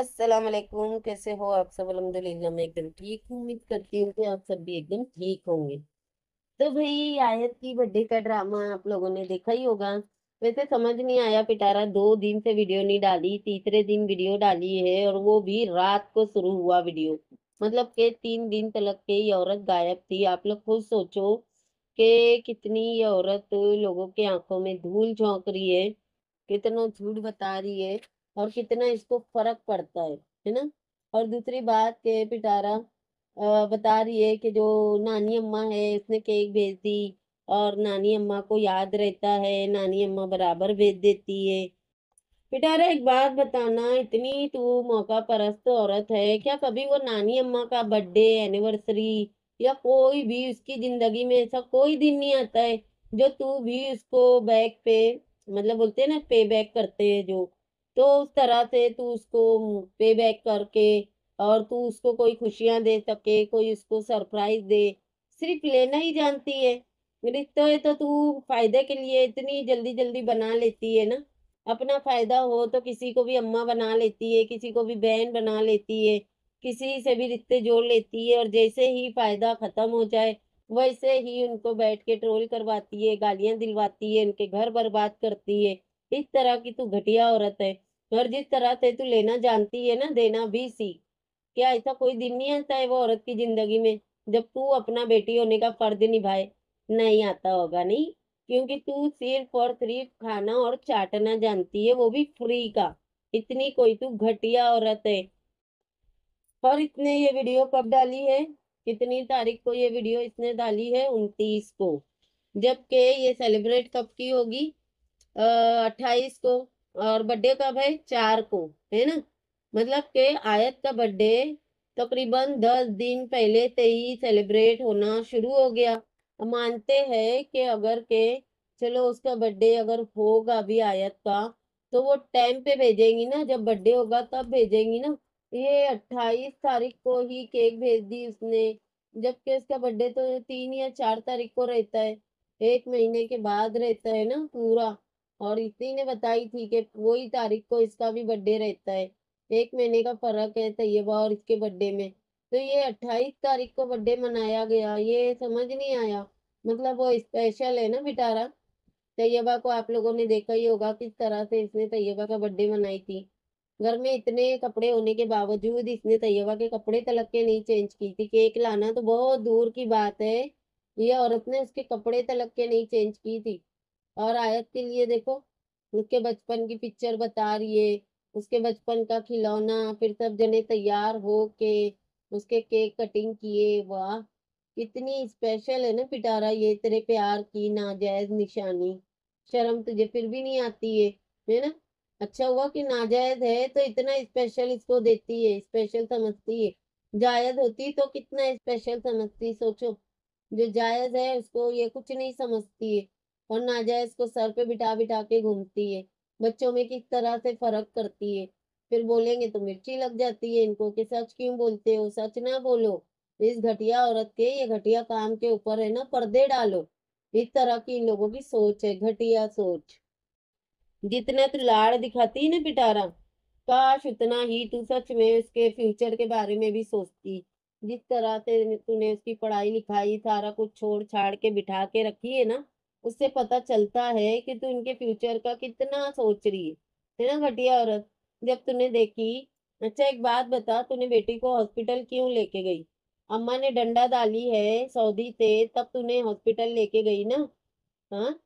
अस्सलाम वालेकुम कैसे हो आप सब अलहमदिल्ला मैं एकदम ठीक हूँ उम्मीद करती हूँ कि आप सब भी एकदम ठीक होंगे तो भाई आयत की बर्थडे का ड्रामा आप लोगों ने देखा ही होगा वैसे समझ नहीं आया पिटारा दो दिन से वीडियो नहीं डाली तीसरे दिन वीडियो डाली है और वो भी रात को शुरू हुआ वीडियो मतलब के तीन दिन तलक के ये औरत गायब थी आप लोग खुद सोचो के कितनी ये औरत लोगों के आंखों में धूल झोंक रही है कितना झूठ बता रही है और कितना इसको फर्क पड़ता है है ना और दूसरी बात के पिटारा बता रही है कि जो नानी अम्मा है इसने केक भेज दी और नानी अम्मा को याद रहता है नानी अम्मा बराबर भेज देती है पिटारा एक बात बताना इतनी तू मौका परस्त औरत है क्या कभी वो नानी अम्मा का बर्थडे एनिवर्सरी या कोई भी उसकी जिंदगी में ऐसा कोई दिन नहीं आता है जो तू भी उसको बैक पे मतलब बोलते हैं ना पे बैक करते हैं जो तो उस तरह से तू उसको पे बैक करके और तू उसको कोई खुशियां दे सके कोई उसको सरप्राइज दे सिर्फ लेना ही जानती है रिश्ते तो, तो तू फायदे के लिए इतनी जल्दी जल्दी बना लेती है ना अपना फायदा हो तो किसी को भी अम्मा बना लेती है किसी को भी बहन बना लेती है किसी से भी रिश्ते जोड़ लेती है और जैसे ही फायदा खत्म हो जाए वैसे ही उनको बैठ के ट्रोल करवाती है गालियां दिलवाती है उनके घर बर्बाद करती है इस तरह की तू घटिया औरत है और जिस तरह से तू लेना जानती है ना देना भी सीख क्या ऐसा कोई दिन नहीं आता है वो औरत की जिंदगी में जब तू अपना बेटी होने का फर्ज निभाए नहीं आता होगा नहीं क्योंकि तू सिर्फ और सिर्फ खाना और चाटना जानती है वो भी फ्री का इतनी कोई तू घटिया औरत है और इसने ये वीडियो कब डाली है कितनी तारीख को ये वीडियो इसने डाली है उनतीस को जबकि ये सेलिब्रेट कब की होगी अट्ठाईस को और बर्थडे कब है चार को है ना मतलब के आयत का बर्थडे तकरीबन दस दिन पहले से ही सेलिब्रेट होना शुरू हो गया मानते हैं कि अगर के चलो उसका बर्थडे अगर होगा भी आयत का तो वो टाइम पे भेजेंगी ना जब बर्थडे होगा तब भेजेंगी ना ये अट्ठाईस तारीख को ही केक भेज दी उसने जबकि उसका बर्थडे तो तीन या चार तारीख को रहता है एक महीने के बाद रहता है ना पूरा और इसी ने बताई थी कि वही तारीख को इसका भी बर्थडे रहता है एक महीने का फर्क है तैयबा और इसके बर्थडे में तो ये अट्ठाईस तारीख को बर्थडे मनाया गया ये समझ नहीं आया मतलब वो स्पेशल है ना बिटारा तैयबा को आप लोगों ने देखा ही होगा किस तरह से इसने तैयबा का बर्थडे मनाई थी घर में इतने कपड़े होने के बावजूद इसने तैयबा के कपड़े तलक के नहीं चेंज की थी केक लाना तो बहुत दूर की बात है ये औरत ने उसके कपड़े तलक के नहीं चेंज की थी और आयत के लिए देखो उसके बचपन की पिक्चर बता रही है उसके बचपन का खिलौना फिर सब जने तैयार हो के उसके केक कटिंग किए वाह कितनी स्पेशल है ना पिटारा ये तेरे प्यार की नाजायज निशानी शर्म तुझे फिर भी नहीं आती है है ना अच्छा हुआ कि नाजायज है तो इतना स्पेशल इसको देती है स्पेशल समझती है जायज होती तो कितना स्पेशल समझती सोचो जो जायज है उसको ये कुछ नहीं समझती है और जाए इसको सर पे बिठा बिठा के घूमती है बच्चों में किस तरह से फर्क करती है फिर बोलेंगे तो मिर्ची लग जाती है इनको कि सच क्यों बोलते हो सच ना बोलो इस घटिया औरत के ये घटिया काम के ऊपर है ना पर्दे डालो इस तरह की इन लोगों की सोच है घटिया सोच जितना तू लाड़ दिखाती है ना पिटारा काश उतना ही तू सच में उसके फ्यूचर के बारे में भी सोचती जिस तरह से तूने उसकी पढ़ाई लिखाई सारा कुछ छोड़ छाड़ के बिठा के रखी है ना उससे पता चलता है कि तू इनके फ्यूचर का कितना सोच रही है है ना घटिया औरत जब तूने देखी अच्छा एक बात बता तूने बेटी को हॉस्पिटल क्यों लेके गई अम्मा ने डंडा डाली है सऊदी से तब तूने हॉस्पिटल लेके गई ना हाँ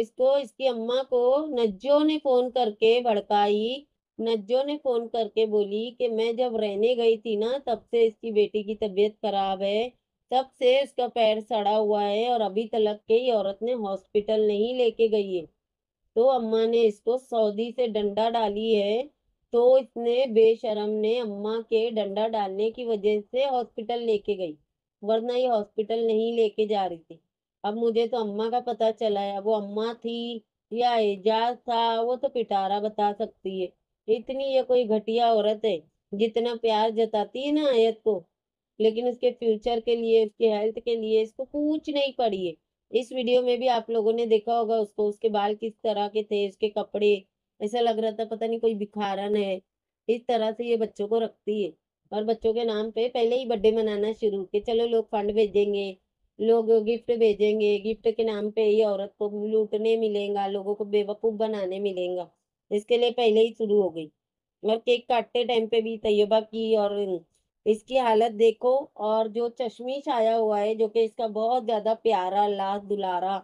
इसको इसकी अम्मा को नज्जो ने फोन करके भड़काई नज्जो ने फोन करके बोली कि मैं जब रहने गई थी ना तब से इसकी बेटी की तबीयत खराब है तब से उसका पैर सड़ा हुआ है और अभी तलक के ही औरत ने हॉस्पिटल नहीं लेके गई है तो अम्मा ने इसको सऊदी से डंडा डाली है तो इसने बेशरम ने अम्मा के डंडा डालने की वजह से हॉस्पिटल लेके गई वरना ये हॉस्पिटल नहीं लेके जा रही थी अब मुझे तो अम्मा का पता चला है वो अम्मा थी या एजाज था वो तो पिटारा बता सकती है इतनी ये कोई घटिया औरत है जितना प्यार जताती है ना आयत को लेकिन उसके फ्यूचर के लिए उसके हेल्थ के लिए इसको पूछ नहीं पड़ी है इस वीडियो में भी आप लोगों ने देखा होगा उसको उसके बाल किस तरह के थे उसके कपड़े ऐसा लग रहा था पता नहीं कोई भिखारन है इस तरह से ये बच्चों को रखती है और बच्चों के नाम पे पहले ही बर्थडे मनाना शुरू के चलो लोग फंड भेजेंगे लोग गिफ्ट भेजेंगे गिफ्ट के नाम पे ही औरत को लूटने मिलेगा लोगों को बेवकूफ़ बनाने मिलेगा इसके लिए पहले ही शुरू हो गई और केक काटते टाइम पे भी तयबा की और इसकी हालत देखो और जो चश्मीश आया हुआ है जो कि इसका बहुत ज़्यादा प्यारा लाख दुलारा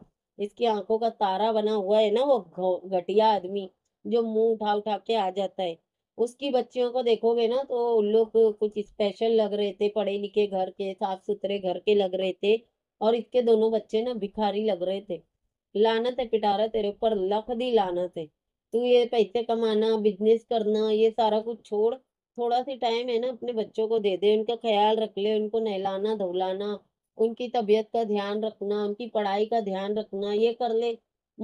इसकी आंखों का तारा बना हुआ है ना वो घटिया आदमी जो मुंह उठा उठा के आ जाता है उसकी बच्चियों को देखोगे ना तो उन लोग कुछ स्पेशल लग रहे थे पढ़े लिखे घर के साफ सुथरे घर के लग रहे थे और इसके दोनों बच्चे ना भिखारी लग रहे थे लानत है पिटारा तेरे ऊपर लख दी लानत है तू ये पैसे कमाना बिजनेस करना ये सारा कुछ छोड़ थोड़ा सी टाइम है ना अपने बच्चों को दे दे उनका ख्याल रख ले उनको नहलाना धुलाना उनकी तबीयत का ध्यान रखना उनकी पढ़ाई का ध्यान रखना ये कर ले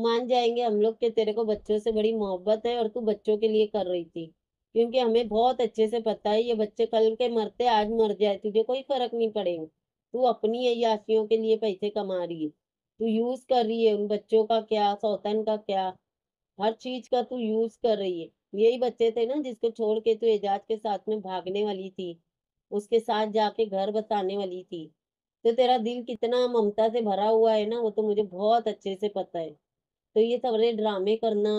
मान जाएंगे हम लोग के तेरे को बच्चों से बड़ी मोहब्बत है और तू बच्चों के लिए कर रही थी क्योंकि हमें बहुत अच्छे से पता है ये बच्चे कल के मरते आज मर जाए तुझे कोई फर्क नहीं पड़ेगा तू अपनी अयाशियों के लिए पैसे कमा रही है तू यूज कर रही है उन बच्चों का क्या सौतन का क्या हर चीज का तू यूज कर रही है यही बच्चे थे ना जिसको छोड़ के तू एजाज के साथ में भागने वाली थी उसके साथ जाके घर बताने वाली थी तो तेरा दिल कितना ममता से भरा हुआ है ना वो तो मुझे बहुत अच्छे से पता है तो ये सबरे ड्रामे करना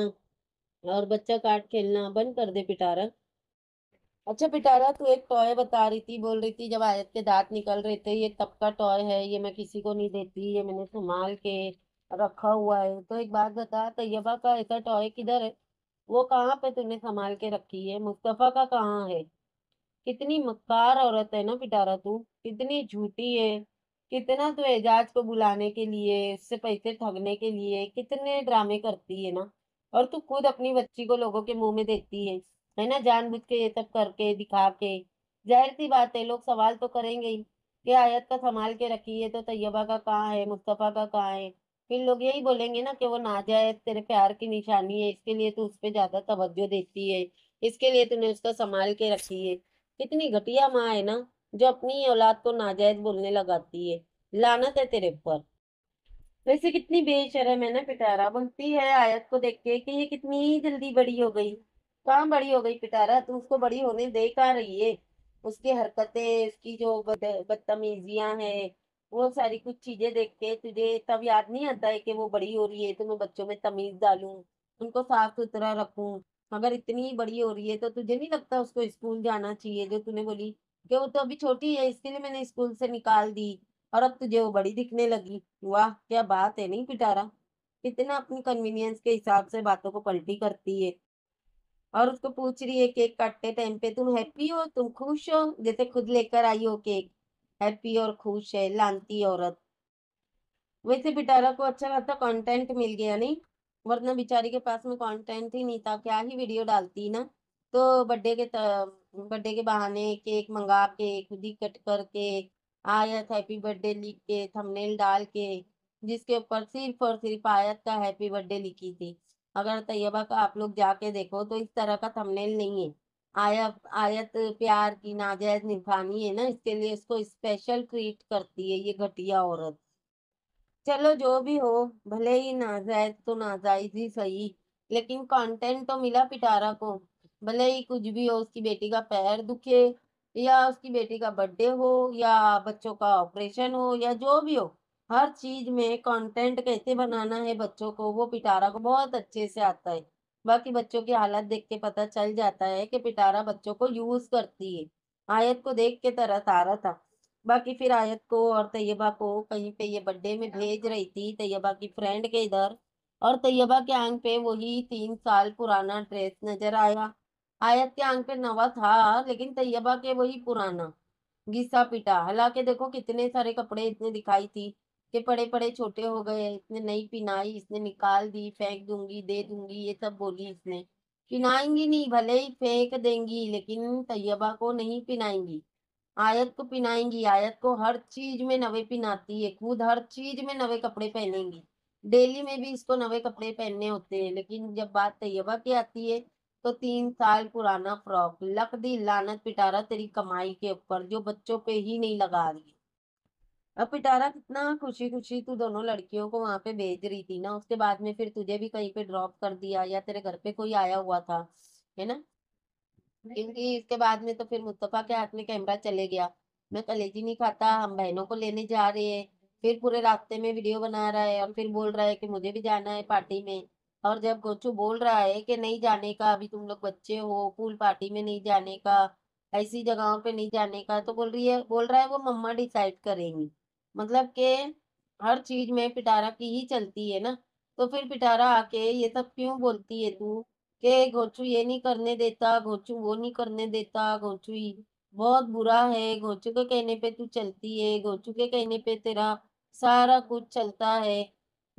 और बच्चा काट खेलना बंद कर दे पिटारा अच्छा पिटारा तू एक टॉय बता रही थी बोल रही थी जब आयत के दांत निकल रहे थे ये तब का टॉय है ये मैं किसी को नहीं देती ये मैंने संभाल के रखा हुआ है तो एक बात बता तैयबा का ऐसा टॉय किधर है वो कहाँ पे तूने संभाल के रखी है मुस्तफ़ा का कहाँ है कितनी मक्कार औरत है ना पिटारा तू कितनी झूठी है कितना तू एजाज को बुलाने के लिए उससे पैसे ठगने के लिए कितने ड्रामे करती है ना और तू खुद अपनी बच्ची को लोगों के मुंह में देती है है ना जानबूझ के ये सब करके दिखा के जाहिर सी बात है लोग सवाल तो करेंगे ही कि आयत का संभाल के रखी है तो तैयबा का कहाँ है मुस्तफ़ा का कहाँ है फिर लोग यही बोलेंगे ना कि वो ना जाए तेरे प्यार की निशानी है इसके लिए तू उस पर ज्यादा तवज्जो देती है इसके लिए तूने उसको संभाल के रखी है कितनी घटिया माँ है ना जो अपनी औलाद को नाजायज बोलने लगाती है लानत है तेरे ऊपर वैसे कितनी बेशरम है ना पिटारा बोलती है आयत को देख के कि ये कितनी जल्दी बड़ी हो गई कहाँ बड़ी हो गई पिटारा तू उसको बड़ी होने दे कहाँ रही है उसकी हरकतें उसकी जो बदतमीजियां हैं बहुत सारी कुछ चीजें देखते हैं तुझे तब याद नहीं आता है कि वो बड़ी हो रही है तो मैं बच्चों में तमीज डालूं उनको साफ सुथरा रखूं अगर इतनी बड़ी हो रही है तो तुझे नहीं लगता उसको स्कूल जाना चाहिए जो तूने बोली कि वो तो अभी छोटी है इसके लिए मैंने स्कूल से निकाल दी और अब तुझे वो बड़ी दिखने लगी वाह क्या बात है नहीं पिटारा कितना अपनी कन्वीनियंस के हिसाब से बातों को पलटी करती है और उसको पूछ रही है केक काटते टाइम पे तुम हैप्पी हो तुम खुश हो जैसे खुद लेकर आई हो केक हैप्पी और खुश है लानती औरत वैसे बिटारा को अच्छा खासा कंटेंट मिल गया नहीं वरना बिचारी के पास में कंटेंट ही नहीं था क्या ही वीडियो डालती ना तो बर्थडे के बर्थडे के बहाने केक मंगा के खुद ही कट करके आयत हैप्पी बर्थडे लिख के थंबनेल डाल के जिसके ऊपर सिर्फ और सिर्फ आयत का हैप्पी बर्थडे लिखी थी अगर तैयबा का आप लोग जाके देखो तो इस तरह का थंबनेल नहीं है आयत आयत प्यार की नाजायज निभानी है ना इसके लिए इसको स्पेशल ट्रीट करती है ये घटिया औरत चलो जो भी हो भले ही नाजायज तो नाजायज ही सही लेकिन कंटेंट तो मिला पिटारा को भले ही कुछ भी हो उसकी बेटी का पैर दुखे या उसकी बेटी का बर्थडे हो या बच्चों का ऑपरेशन हो या जो भी हो हर चीज में कंटेंट कैसे बनाना है बच्चों को वो पिटारा को बहुत अच्छे से आता है बाकी बच्चों की हालत देख के पता चल जाता है कि पिटारा बच्चों को यूज करती है आयत को देख के तरह तारा था बाकी फिर आयत को और तैयबा को कहीं पे ये बर्थडे में भेज रही थी तैयबा की फ्रेंड के इधर और तैयबा के आंग पे वही तीन साल पुराना ड्रेस नजर आया आयत के आंग पे नवा था लेकिन तैयबा के वही पुराना घिसा पिटा हालांकि देखो कितने सारे कपड़े इतने दिखाई थी इतने पड़े पड़े छोटे हो गए इसने नहीं पिनाई इसने निकाल दी फेंक दूंगी दे दूंगी ये सब बोली इसने पिनाएंगी नहीं भले ही फेंक देंगी लेकिन तैयबा को नहीं पिनाएंगी आयत को पिनाएंगी आयत को हर चीज में नवे पिनाती है खुद हर चीज में नवे कपड़े पहनेंगी डेली में भी इसको नवे कपड़े पहनने होते हैं लेकिन जब बात तैयबा की आती है तो तीन साल पुराना फ्रॉक लक दी लानत पिटारा तेरी कमाई के ऊपर जो बच्चों पे ही नहीं लगा रही अब पिटारा कितना खुशी खुशी तू दोनों लड़कियों को वहां पे भेज रही थी ना उसके बाद में फिर तुझे भी कहीं पे ड्रॉप कर दिया या तेरे घर पे कोई आया हुआ था है ना क्योंकि इसके बाद में तो फिर मुस्तफ़ा के हाथ में कैमरा चले गया मैं कलेजी नहीं खाता हम बहनों को लेने जा रहे हैं फिर पूरे रास्ते में वीडियो बना रहा है और फिर बोल रहा है कि मुझे भी जाना है पार्टी में और जब गोचू बोल रहा है कि नहीं जाने का अभी तुम लोग बच्चे हो पूल पार्टी में नहीं जाने का ऐसी जगहों पे नहीं जाने का तो बोल रही है बोल रहा है वो मम्मा डिसाइड करेंगी मतलब के हर चीज में पिटारा की ही चलती है ना तो फिर पिटारा आके ये सब क्यों बोलती है तू के घोचू ये नहीं करने देता घोचू वो नहीं करने देता घोचू बहुत बुरा है घोचू के कहने पे तू चलती है घोचू के कहने पे तेरा सारा कुछ चलता है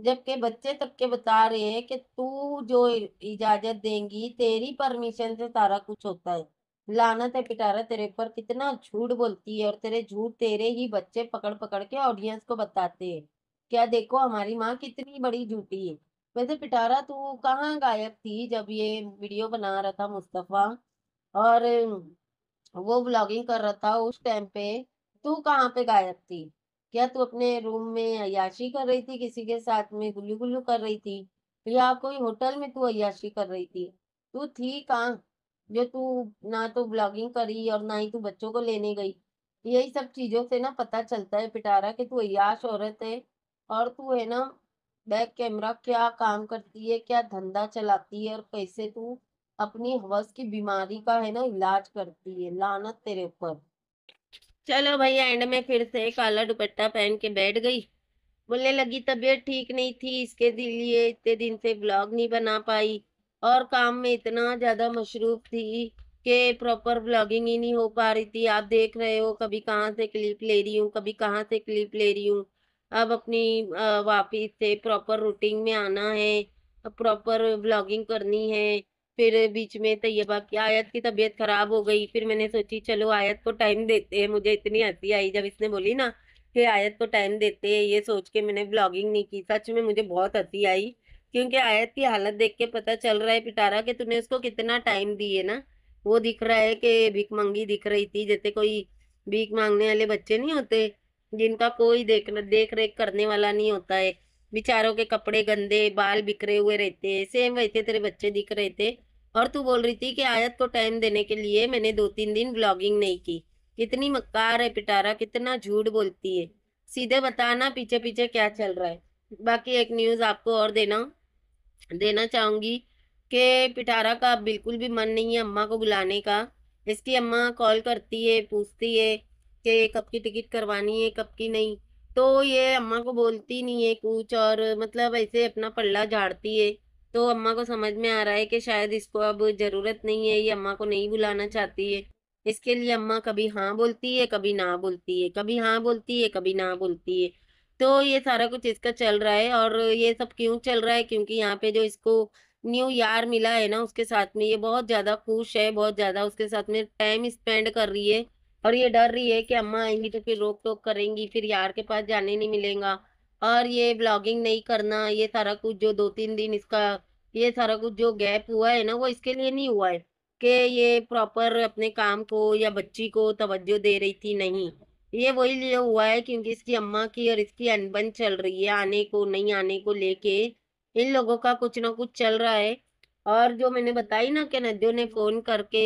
जबकि बच्चे तब के बता रहे हैं कि तू जो इजाजत देंगी तेरी परमिशन से सारा कुछ होता है लानत है पिटारा तेरे पर कितना झूठ बोलती है और तेरे झूठ तेरे ही बच्चे पकड़ पकड़ के ऑडियंस को बताते हैं क्या देखो हमारी माँ कितनी बड़ी झूठी है वैसे पिटारा तू कहाँ गायब थी जब ये वीडियो बना रहा था मुस्तफ़ा और वो ब्लॉगिंग कर रहा था उस टाइम पे तू कहाँ पे गायब थी क्या तू अपने रूम में अयाशी कर रही थी किसी के साथ में गुल्लू गुल्लू कर रही थी या कोई होटल में तू अयाशी कर रही थी तू थी कहाँ जो तू ना तो ब्लॉगिंग करी और ना ही तू बच्चों को लेने गई यही सब चीजों से ना पता चलता है पिटारा कि तू अयाश औरत है और तू है ना बैक कैमरा क्या काम करती है क्या धंधा चलाती है और कैसे तू अपनी हवस की बीमारी का है ना इलाज करती है लानत तेरे ऊपर चलो भैया एंड में फिर से काला दुपट्टा पहन के बैठ गई बोलने लगी तबीयत ठीक नहीं थी इसके लिए इतने दिन से ब्लॉग नहीं बना पाई और काम में इतना ज़्यादा मशरूफ थी कि प्रॉपर ब्लॉगिंग ही नहीं हो पा रही थी आप देख रहे हो कभी कहाँ से क्लिप ले रही हूँ कभी कहाँ से क्लिप ले रही हूँ अब अपनी वापिस से प्रॉपर रूटीन में आना है प्रॉपर ब्लॉगिंग करनी है फिर बीच में तैयबा की आयत की तबीयत ख़राब हो गई फिर मैंने सोची चलो आयत को टाइम देते हैं मुझे इतनी हंसी आई जब इसने बोली ना कि आयत को टाइम देते हैं ये सोच के मैंने ब्लॉगिंग नहीं की सच में मुझे बहुत हंसी आई क्योंकि आयत की हालत देख के पता चल रहा है पिटारा कि तूने उसको कितना टाइम दिए ना वो दिख रहा है कि भीख मंगी दिख रही थी जैसे कोई भीख मांगने वाले बच्चे नहीं होते जिनका कोई देख देख रेख करने वाला नहीं होता है बेचारों के कपड़े गंदे बाल बिखरे हुए रहते हैं सेम वैसे तेरे बच्चे दिख रहे थे और तू बोल रही थी कि आयत को टाइम देने के लिए मैंने दो तीन दिन ब्लॉगिंग नहीं की कितनी मक्कार है पिटारा कितना झूठ बोलती है सीधे बताना पीछे पीछे क्या चल रहा है बाकी एक न्यूज़ आपको और देना देना चाहूँगी कि पिटारा का बिल्कुल भी मन नहीं है अम्मा को बुलाने का इसकी अम्मा कॉल करती है पूछती है कि कब की टिकट करवानी है कब की नहीं तो ये अम्मा को बोलती नहीं है कुछ और मतलब ऐसे अपना पल्ला झाड़ती है तो अम्मा को समझ में आ रहा है कि शायद इसको अब ज़रूरत नहीं है ये अम्मा को नहीं बुलाना चाहती है इसके लिए अम्मा कभी हाँ बोलती है कभी ना बोलती है कभी हाँ बोलती है कभी ना बोलती है तो ये सारा कुछ इसका चल रहा है और ये सब क्यों चल रहा है क्योंकि यहाँ पे जो इसको न्यू यार मिला है ना उसके साथ में ये बहुत ज़्यादा खुश है बहुत ज़्यादा उसके साथ में टाइम स्पेंड कर रही है और ये डर रही है कि अम्मा आएंगी तो फिर रोक टोक करेंगी फिर यार के पास जाने नहीं मिलेगा और ये ब्लॉगिंग नहीं करना ये सारा कुछ जो दो तीन दिन इसका ये सारा कुछ जो गैप हुआ है ना वो इसके लिए नहीं हुआ है कि ये प्रॉपर अपने काम को या बच्ची को तवज्जो दे रही थी नहीं ये वही लिए हुआ है क्योंकि इसकी अम्मा की और इसकी अनबन चल रही है आने को नहीं आने को लेके इन लोगों का कुछ ना कुछ चल रहा है और जो मैंने बताई ना कि नदियों ने फोन करके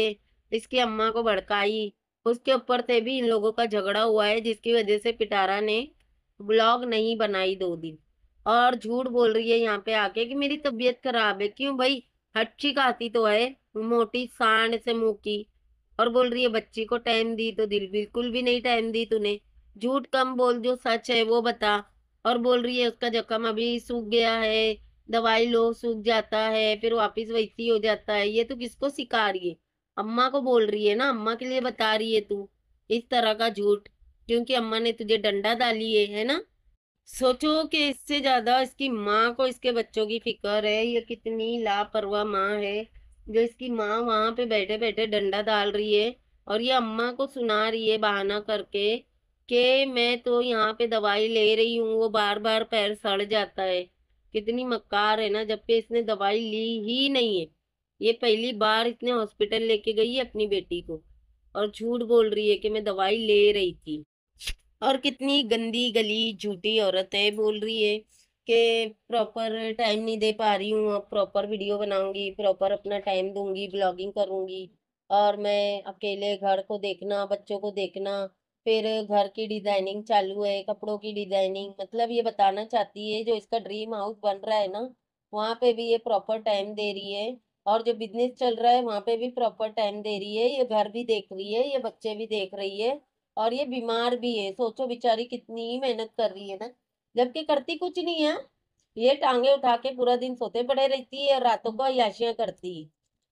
इसकी अम्मा को भड़काई उसके ऊपर से भी इन लोगों का झगड़ा हुआ है जिसकी वजह से पिटारा ने ब्लॉग नहीं बनाई दो दिन और झूठ बोल रही है यहाँ पे आके कि मेरी तबीयत खराब है क्यों भाई हट्टी खाती तो है मोटी सांड से मुँह की और बोल रही है बच्ची को टाइम दी तो दिल बिल्कुल भी नहीं टाइम दी तूने झूठ कम बोल जो सच है वो बता और बोल रही है उसका जख्म अभी सूख गया है दवाई लो सूख जाता है फिर वापिस वैसी हो जाता है ये तो किसको सिखा रही है अम्मा को बोल रही है ना अम्मा के लिए बता रही है तू इस तरह का झूठ क्योंकि अम्मा ने तुझे डंडा डाली है है ना सोचो कि इससे ज्यादा इसकी माँ को इसके बच्चों की फिक्र है ये कितनी लापरवाह माँ है जो इसकी माँ वहाँ पे बैठे बैठे डंडा डाल रही है और ये अम्मा को सुना रही है बहाना करके कि मैं तो यहाँ पे दवाई ले रही हूँ वो बार बार पैर सड़ जाता है कितनी मक्कार है ना जबकि इसने दवाई ली ही नहीं है ये पहली बार इसने हॉस्पिटल लेके गई है अपनी बेटी को और झूठ बोल रही है कि मैं दवाई ले रही थी और कितनी गंदी गली झूठी औरत है बोल रही है कि प्रॉपर टाइम नहीं दे पा रही हूँ अब प्रॉपर वीडियो बनाऊंगी प्रॉपर अपना टाइम दूंगी ब्लॉगिंग करूंगी और मैं अकेले घर को देखना बच्चों को देखना फिर घर की डिज़ाइनिंग चालू है कपड़ों की डिज़ाइनिंग मतलब ये बताना चाहती है जो इसका ड्रीम हाउस बन रहा है ना वहाँ पे भी ये प्रॉपर टाइम दे रही है और जो बिजनेस चल रहा है वहाँ पे भी प्रॉपर टाइम दे रही है ये घर भी देख रही है ये बच्चे भी देख रही है और ये बीमार भी है सोचो बेचारी कितनी मेहनत कर रही है ना जबकि करती कुछ नहीं है ये टांगे उठा के पूरा दिन सोते पड़े रहती है और रातों को अयाशियाँ करती है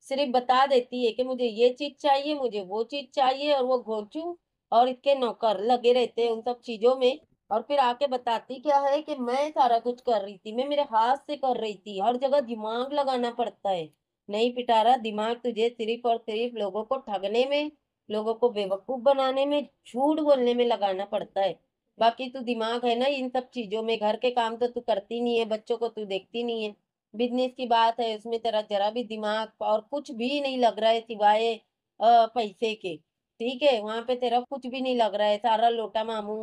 सिर्फ बता देती है कि मुझे ये चीज़ चाहिए मुझे वो चीज़ चाहिए और वो घोचू और इसके नौकर लगे रहते हैं उन सब चीज़ों में और फिर आके बताती क्या है कि मैं सारा कुछ कर रही थी मैं मेरे हाथ से कर रही थी हर जगह दिमाग लगाना पड़ता है नहीं पिटारा दिमाग तुझे सिर्फ और सिर्फ लोगों को ठगने में लोगों को बेवकूफ़ बनाने में झूठ बोलने में लगाना पड़ता है बाकी तू दिमाग है ना इन सब चीजों में घर के काम तो तू करती नहीं है बच्चों को तू देखती नहीं है बिजनेस की बात है उसमें तेरा जरा भी दिमाग और कुछ भी नहीं लग रहा है सिवाय पैसे के ठीक है वहाँ पे तेरा कुछ भी नहीं लग रहा है सारा लोटा मामू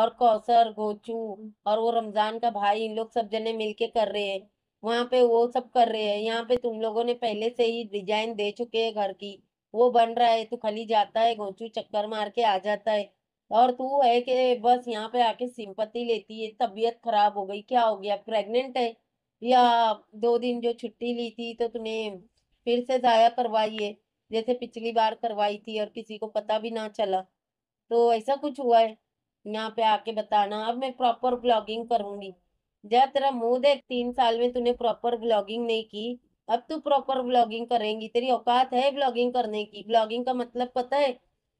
और कौसर गोचू और वो रमजान का भाई इन लोग सब जने मिलके कर रहे हैं वहाँ पे वो सब कर रहे हैं यहाँ पे तुम लोगों ने पहले से ही डिजाइन दे चुके हैं घर की वो बन रहा है तू खाली जाता है गोचू चक्कर मार के आ जाता है और तू है कि बस यहाँ पे आके सिंपत्ति लेती है तबीयत खराब हो गई क्या हो गया प्रेग्नेंट है या दो दिन जो छुट्टी ली थी तो तूने फिर से ज़ाया करवाई है जैसे पिछली बार करवाई थी और किसी को पता भी ना चला तो ऐसा कुछ हुआ है यहाँ पे आके बताना अब मैं प्रॉपर ब्लॉगिंग करूँगी जब तेरा मुंह देख तीन साल में तूने प्रॉपर ब्लॉगिंग नहीं की अब तू प्रॉपर ब्लॉगिंग करेंगी तेरी औकात है ब्लॉगिंग करने की ब्लॉगिंग का मतलब पता है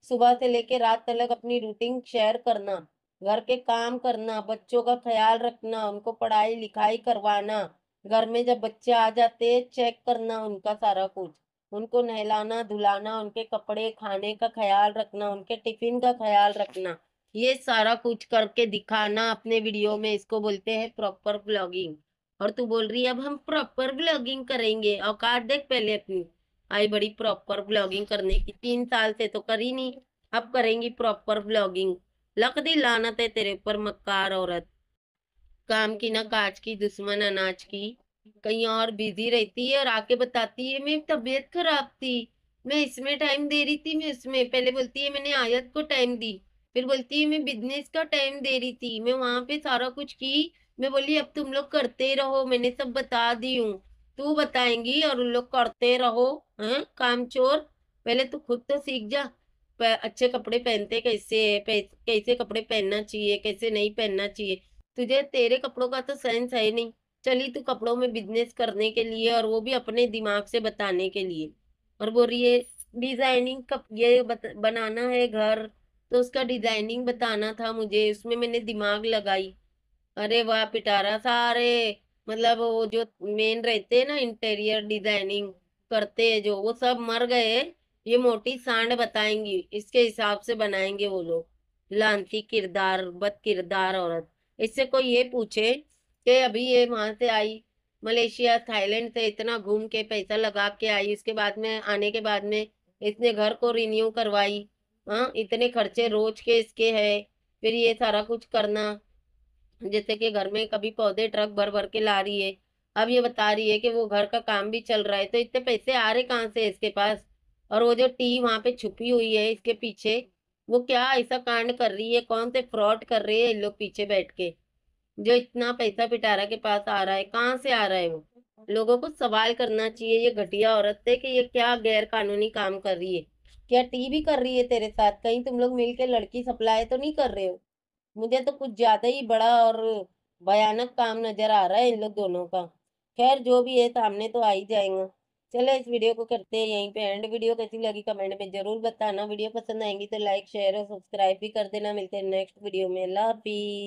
सुबह से लेकर रात तक अपनी रूटीन शेयर करना घर के काम करना बच्चों का ख्याल रखना उनको पढ़ाई लिखाई करवाना घर में जब बच्चे आ जाते हैं चेक करना उनका सारा कुछ उनको नहलाना धुलाना उनके कपड़े खाने का ख्याल रखना उनके टिफिन का ख्याल रखना ये सारा कुछ करके दिखाना अपने वीडियो में इसको बोलते हैं प्रॉपर ब्लॉगिंग और तू बोल रही है अब हम प्रॉपर ब्लॉगिंग करेंगे औकात देख पहले अपनी आई बड़ी प्रॉपर ब्लॉगिंग करने की तीन साल से तो करी नहीं अब करेंगी प्रॉपर ब्लॉगिंग लक दी लानत है तेरे ऊपर मक्कार औरत काम की ना काज की दुश्मन अनाज की कहीं और बिजी रहती है और आके बताती है मेरी तबीयत खराब थी मैं इसमें टाइम दे रही थी मैं उसमें पहले बोलती है मैंने आयत को टाइम दी फिर बोलती है मैं बिजनेस का टाइम दे रही थी मैं वहां पे सारा कुछ की मैं बोली अब तुम लोग करते रहो मैंने सब बता दी हूँ तू बताएंगी और उन लोग करते रहो हाँ काम चोर पहले तू खुद तो सीख जा अच्छे कपड़े पहनते कैसे है कैसे कपड़े पहनना चाहिए कैसे नहीं पहनना चाहिए तुझे तेरे कपड़ों का तो सेंस है नहीं चली तू कपड़ों में बिजनेस करने के लिए और वो भी अपने दिमाग से बताने के लिए और बोल रही है डिजाइनिंग कप ये बत, बनाना है घर तो उसका डिजाइनिंग बताना था मुझे उसमें मैंने दिमाग लगाई अरे वाह पिटारा सारे मतलब वो जो मेन रहते हैं ना इंटीरियर डिजाइनिंग करते हैं जो वो सब मर गए ये मोटी सांड बताएंगी इसके हिसाब से बनाएंगे वो लोग लांती किरदार बद किरदार औरत इससे कोई ये पूछे कि अभी ये वहां से आई मलेशिया थाईलैंड से इतना घूम के पैसा लगा के आई उसके बाद में आने के बाद में इसने घर को रिन्यू करवाई हाँ इतने खर्चे रोज के इसके है फिर ये सारा कुछ करना जैसे कि घर में कभी पौधे ट्रक भर भर के ला रही है अब ये बता रही है कि वो घर का काम भी चल रहा है तो इतने पैसे आ रहे कहाँ से इसके पास और वो जो टी वहाँ पे छुपी हुई है इसके पीछे वो क्या ऐसा कांड कर रही है कौन से फ्रॉड कर रहे हैं इन लोग पीछे बैठ के जो इतना पैसा पिटारा के पास आ रहा है कहाँ से आ रहा है वो लोगों को सवाल करना चाहिए ये घटिया औरत थे कि ये क्या गैर कानूनी काम कर रही है क्या टी भी कर रही है तेरे साथ कहीं तुम लोग मिलके लड़की सप्लाई तो नहीं कर रहे हो मुझे तो कुछ ज्यादा ही बड़ा और भयानक काम नजर आ रहा है इन लोग दोनों का खैर जो भी है सामने तो आ ही जाएगा चले इस वीडियो को करते हैं यहीं पे एंड वीडियो कैसी लगी कमेंट में जरूर बताना वीडियो पसंद आएंगी तो लाइक शेयर और सब्सक्राइब भी कर देना मिलते हैं नेक्स्ट वीडियो में अल्लाह हाफिज